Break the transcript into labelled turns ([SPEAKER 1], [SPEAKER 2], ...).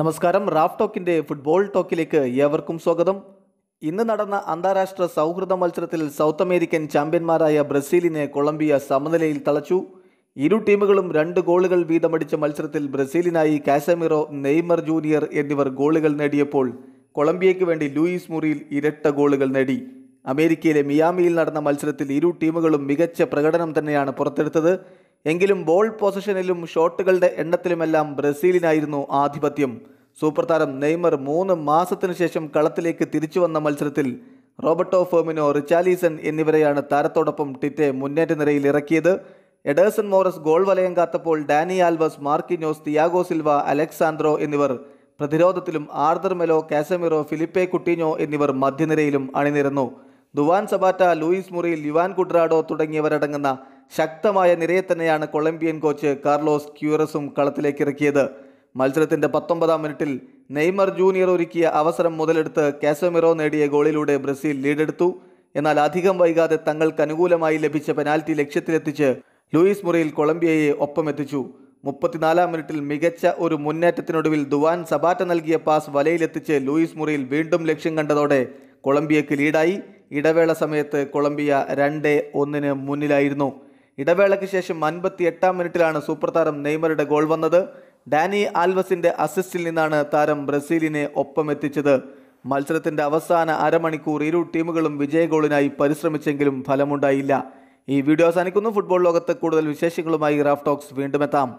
[SPEAKER 1] നമസ്കാരം Raf ടോക്കിൻ്റെ football ടോക്കിലേക്ക് ഏവർക്കും സ്വാഗതം ഇന്ന് നടന്ന അന്താരാഷ്ട്ര സൗഹൃദ മത്സരത്തിൽ സൗത്ത് അമേരിക്കൻ ചാമ്പ്യന്മാരായ ബ്രസീലിനെ കൊളംബിയ സമനിലയിൽ തളച്ചു ഇരു ടീമുകളും രണ്ട് ഗോളുകൾ വീതമടിച്ച മത്സരത്തിൽ ബ്രസീലിനായി കാസമിറോ നെയ്മർ ജൂനിയർ എന്നിവർ ഗോളുകൾ നേടിയപ്പോൾ കൊളംബിയയ്ക്ക് വേണ്ടി ലൂയിസ് മുറിയിൽ ഇരട്ട ഗോളുകൾ നേടി അമേരിക്കയിലെ മിയാമിയിൽ നടന്ന മത്സരത്തിൽ ഇരു ടീമുകളും മികച്ച പ്രകടനം തന്നെയാണ് പുറത്തെടുത്തത് എങ്കിലും ബോൾ പൊസിഷനിലും ഷോട്ടുകളുടെ എണ്ണത്തിലുമെല്ലാം ബ്രസീലിനായിരുന്നു ആധിപത്യം സൂപ്പർ താരം നെയ്മർ മൂന്ന് മാസത്തിനു ശേഷം കളത്തിലേക്ക് തിരിച്ചു വന്ന മത്സരത്തിൽ റോബർട്ടോ ഫെർമിനോ റിച്ചാലീസൺ എന്നിവരെയാണ് താരത്തോടൊപ്പം ടിറ്റെ മുന്നേറ്റ നിരയിൽ ഇറക്കിയത് എഡേഴ്സൺ മോറസ് ഗോൾ വലയം കാത്തപ്പോൾ Dani Alves Marquinhos Thiago Silva Alex Sandro എന്നിവർ പ്രതിരോധത്തിലും Arthur Melo Casemiro Philippe Coutinho എന്നിവർ മധ്യനിരയിലും അണിനിരന്നു ദുവാൻ സബാറ്റ ലൂയിസ് മുറിയിൽ യുവാൻ കുഡ്രാഡോ തുടങ്ങിയവരടങ്ങുന്ന ശക്തമായ നിരയെ തന്നെയാണ് കൊളംബിയൻ കോച്ച് കാർലോസ് ക്യൂറസും കളത്തിലേക്കിറക്കിയത് മത്സരത്തിന്റെ പത്തൊമ്പതാം മിനിറ്റിൽ നെയ്മർ ജൂനിയർ ഒരുക്കിയ അവസരം മുതലെടുത്ത് കാസോമിറോ നേടിയ ഗോളിലൂടെ ബ്രസീൽ ലീഡെടുത്തു എന്നാൽ അധികം വൈകാതെ തങ്ങൾക്ക് അനുകൂലമായി ലഭിച്ച പെനാൽറ്റി ലക്ഷ്യത്തിലെത്തിച്ച് ലൂയിസ് മുറിയിൽ കൊളംബിയയെ ഒപ്പമെത്തിച്ചു മുപ്പത്തിനാലാം മിനിറ്റിൽ മികച്ച ഒരു മുന്നേറ്റത്തിനൊടുവിൽ ദുവാൻ സബാറ്റ നൽകിയ പാസ് വലയിലെത്തിച്ച് ലൂയിസ് മുറിയിൽ വീണ്ടും ലക്ഷ്യം കണ്ടതോടെ കൊളംബിയയ്ക്ക് ലീഡായി ഇടവേള സമയത്ത് കൊളംബിയ രണ്ട് ഒന്നിന് മുന്നിലായിരുന്നു ഇടവേളയ്ക്ക് ശേഷം അൻപത്തി എട്ടാം മിനിറ്റിലാണ് സൂപ്പർ താരം നെയ്മറുടെ ഗോൾ വന്നത് ഡാനി ആൽവസിന്റെ അസിസ്റ്റിൽ നിന്നാണ് താരം ബ്രസീലിനെ ഒപ്പമെത്തിച്ചത് മത്സരത്തിന്റെ അവസാന അരമണിക്കൂർ ഇരു ടീമുകളും വിജയഗോളിനായി പരിശ്രമിച്ചെങ്കിലും ഫലമുണ്ടായില്ല ഈ വീഡിയോ അവസാനിക്കുന്നു ഫുട്ബോൾ ലോകത്ത് കൂടുതൽ വിശേഷങ്ങളുമായി റാഫ് ടോക്സ് വീണ്ടും എത്താം